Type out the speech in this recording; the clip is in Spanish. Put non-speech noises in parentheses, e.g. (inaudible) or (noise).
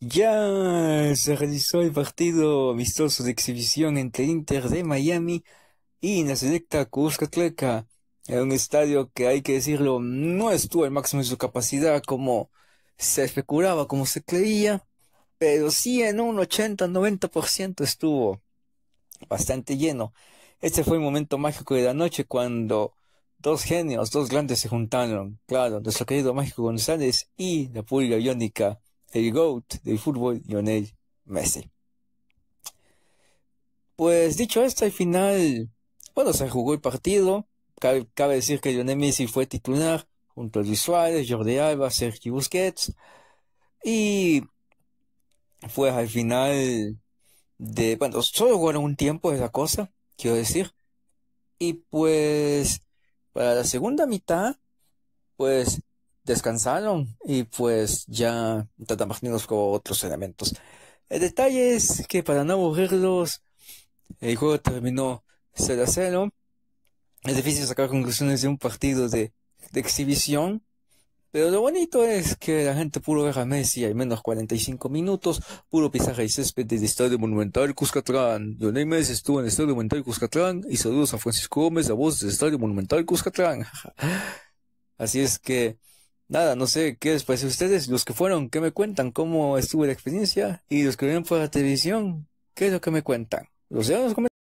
ya se realizó el partido Vistoso de exhibición entre Inter de Miami y la selecta Cuscatleca, en un estadio que hay que decirlo, no estuvo al máximo de su capacidad como se especulaba, como se creía, pero sí en un 80-90% estuvo bastante lleno. Este fue el momento mágico de la noche cuando dos genios, dos grandes se juntaron. Claro, nuestro querido Mágico González y la pública iónica el GOAT del fútbol, Lionel Messi. Pues dicho esto, al final, bueno, se jugó el partido. Cabe, decir que Lionel Messi fue titular junto a Luis Suárez, Jordi Alba, Sergi Busquets. Y ...fue al final de, bueno, solo jugaron un tiempo esa cosa, quiero decir. Y pues para la segunda mitad, pues descansaron y pues ya tratamos con otros elementos. El detalle es que para no aburrirlos, el juego terminó 0 a 0. Es difícil sacar conclusiones de un partido de, de exhibición, pero lo bonito es que la gente puro ver a Messi al menos 45 minutos, puro Pizarra y césped del Estadio Monumental Cuscatlán. Lionel Messi estuvo en el Estadio Monumental Cuscatlán y saludos a Francisco Gómez, la voz del Estadio Monumental Cuscatlán. (laughs) Así es que Nada, no sé qué les parece a ustedes, los que fueron, ¿qué me cuentan? ¿Cómo estuvo la experiencia? Y los que vieron por la televisión, ¿qué es lo que me cuentan? Los en los